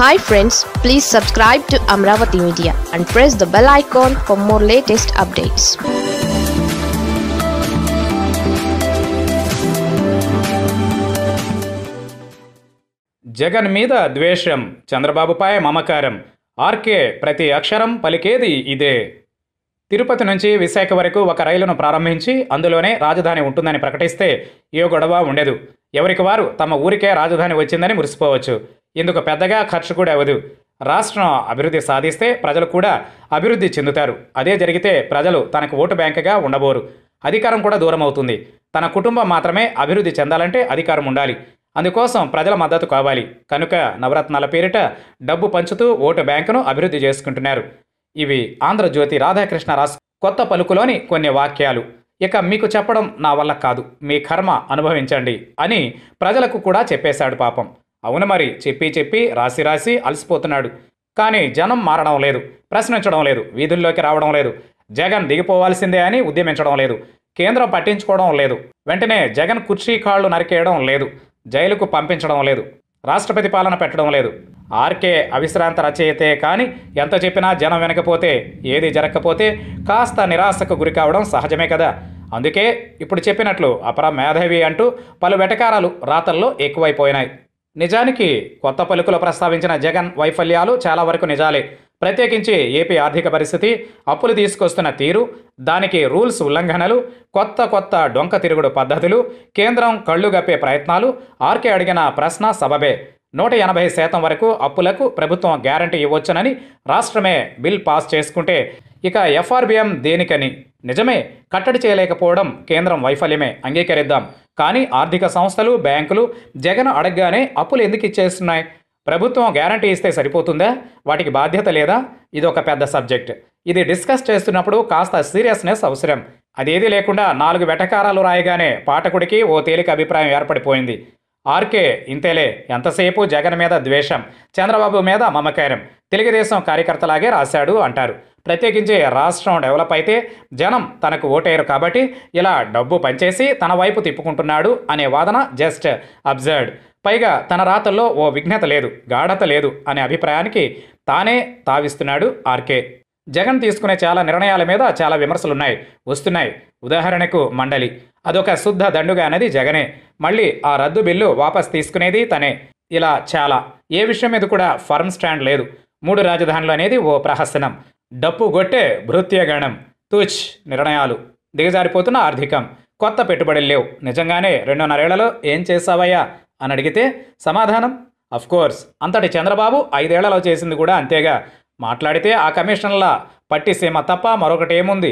hi friends please subscribe to Amaravati media and press the bell icon for more latest updates Jagan మీద ద్వేషం చంద్రబాబుపై మమకారం RK ప్రతి అక్షరం పలికేది ఇదే తిరుపతి నుంచి విశాఖ వరకు ఒక రైలును ప్రారంభించి అందులోనే రాజధాని ఉంటుందని ప్రకటిస్తే ఏ గొడవ ఉండదు ఎవరికి వారు తమ ఊరికే రాజధాని వచ్చిందని మురిసిపోవచ్చు ఇందుకు పెద్దగా ఖర్చు కూడా అవ్వదు రాష్ట్రం అభివృద్ధి సాధిస్తే ప్రజలు కూడా అభివృద్ధి చెందుతారు అదే జరిగితే ప్రజలు తనకు ఓటు బ్యాంకుగా ఉండబోరు అధికారం కూడా దూరం అవుతుంది తన కుటుంబం మాత్రమే అభివృద్ధి చెందాలంటే అధికారం ఉండాలి అందుకోసం ప్రజల మద్దతు కావాలి కనుక నవరత్నాల పేరిట డబ్బు పంచుతూ ఓటు బ్యాంకును అభివృద్ధి చేసుకుంటున్నారు ఇవి ఆంధ్రజ్యోతి రాధాకృష్ణ రాసు కొత్త పలుకులోని కొన్ని వాక్యాలు ఇక మీకు చెప్పడం నా వల్ల కాదు మీ కర్మ అనుభవించండి అని ప్రజలకు కూడా చెప్పేశాడు పాపం అవును మరి చెప్పి చెప్పి రాసి రాసి అలసిపోతున్నాడు కానీ జనం మారడం లేదు ప్రశ్నించడం లేదు వీధుల్లోకి రావడం లేదు జగన్ దిగిపోవాల్సిందే అని ఉద్యమించడం లేదు కేంద్రం పట్టించుకోవడం లేదు వెంటనే జగన్ కుర్చీ కాళ్ళు నరికేయడం లేదు జైలుకు పంపించడం లేదు రాష్ట్రపతి పాలన పెట్టడం లేదు ఆర్కే అవిశ్రాంత రచయితే కానీ ఎంత చెప్పినా జనం వినకపోతే ఏది జరగకపోతే కాస్త నిరాశకు గురి కావడం సహజమే కదా అందుకే ఇప్పుడు చెప్పినట్లు అపర మేధావి అంటూ పలు వెటకారాలు రాతల్లో ఎక్కువైపోయినాయి నిజానికి కొత్త పలుకులు ప్రస్తావించిన జగన్ వైఫల్యాలు చాలా వరకు నిజాలే ప్రత్యేకించి ఏపీ ఆర్థిక పరిస్థితి అప్పులు తీసుకొస్తున్న తీరు దానికి రూల్స్ ఉల్లంఘనలు కొత్త కొత్త డొంక తిరుగుడు పద్ధతులు కేంద్రం కళ్ళు గప్పే ప్రయత్నాలు ఆర్కే అడిగిన ప్రశ్న సబబే నూట ఎనభై శాతం వరకు అప్పులకు ప్రభుత్వం గ్యారంటీ ఇవ్వొచ్చునని రాష్ట్రమే బిల్ పాస్ చేసుకుంటే ఇక ఎఫ్ఆర్బిఎం దేనికని నిజమే కట్టడి చేయలేకపోవడం కేంద్రం వైఫల్యమే అంగీకరిద్దాం కానీ ఆర్థిక సంస్థలు బ్యాంకులు జగన్ అడగగానే అప్పులు ఎందుకు ఇచ్చేస్తున్నాయి ప్రభుత్వం గ్యారంటీ ఇస్తే సరిపోతుందా వాటికి బాధ్యత లేదా ఇది ఒక పెద్ద సబ్జెక్ట్ ఇది డిస్కస్ చేస్తున్నప్పుడు కాస్త సీరియస్నెస్ అవసరం అదేది లేకుండా నాలుగు వెటకారాలు రాయగానే పాఠకుడికి ఓ తేలిక అభిప్రాయం ఏర్పడిపోయింది ఆర్కే ఇంతేలే ఎంతసేపు జగన్ మీద ద్వేషం చంద్రబాబు మీద మమకారం తెలుగుదేశం కార్యకర్తలాగే రాశాడు అంటారు ప్రత్యేకించి రాష్ట్రం డెవలప్ అయితే జనం తనకు ఓటేరు కాబట్టి ఇలా డబ్బు పంచేసి తన వైపు తిప్పుకుంటున్నాడు అనే వాదన జస్ట్ అబ్జర్డ్ పైగా తన రాతల్లో ఓ విఘ్నత లేదు గాఢత లేదు అనే అభిప్రాయానికి తానే తావిస్తున్నాడు ఆర్కే జగన్ తీసుకునే చాలా నిర్ణయాల మీద చాలా విమర్శలున్నాయి వస్తున్నాయి ఉదాహరణకు మండలి అదొక శుద్ధ దండుగా అనేది జగనే మళ్ళీ ఆ రద్దు బిల్లు వాపస్ తీసుకునేది తనే ఇలా చాలా ఏ విషయం మీద కూడా ఫర్మ్ స్టాండ్ లేదు మూడు రాజధానులు అనేది ఓ ప్రహసనం డప్పు గొట్టే భృత్యగణం తూచ్ నిర్ణయాలు దిగజారిపోతున్న ఆర్థికం కొత్త పెట్టుబడులు లేవు నిజంగానే రెండున్నరేళ్లలో ఏం చేశావయ్యా అని అడిగితే సమాధానం అఫ్కోర్స్ అంతటి చంద్రబాబు ఐదేళ్లలో చేసింది కూడా అంతేగా మాట్లాడితే ఆ కమిషన్ల పట్టిసీమ తప్ప మరొకటేముంది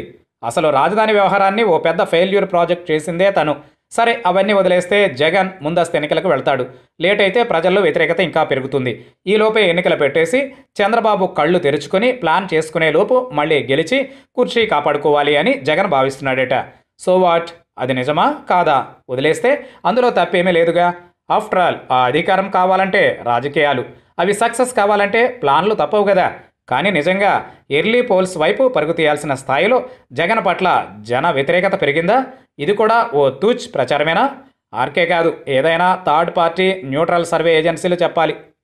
అసలు రాజధాని వ్యవహారాన్ని ఓ పెద్ద ఫెయిల్యూర్ ప్రాజెక్ట్ చేసిందే తను సరే అవన్నీ వదిలేస్తే జగన్ ముందస్తు ఎన్నికలకు వెళ్తాడు లేట్ అయితే ప్రజల్లో వ్యతిరేకత ఇంకా పెరుగుతుంది ఈలోపే ఎన్నికలు పెట్టేసి చంద్రబాబు కళ్ళు తెరుచుకొని ప్లాన్ చేసుకునే లోపు మళ్ళీ గెలిచి కుర్చీ కాపాడుకోవాలి అని జగన్ భావిస్తున్నాడట సో వాట్ అది నిజమా కాదా వదిలేస్తే అందులో తప్పేమీ లేదుగా ఆఫ్టర్ ఆల్ ఆ అధికారం కావాలంటే రాజకీయాలు అవి సక్సెస్ కావాలంటే ప్లాన్లు తప్పవు కదా కానీ నిజంగా ఎర్లీ పోల్స్ వైపు పరుగు తీయాల్సిన స్థాయిలో జగన్ పట్ల జన వ్యతిరేకత పెరిగిందా ఇది కూడా ఓ తూచ్ ప్రచారమేనా ఆర్కే కాదు ఏదైనా థర్డ్ పార్టీ న్యూట్రల్ సర్వే ఏజెన్సీలు చెప్పాలి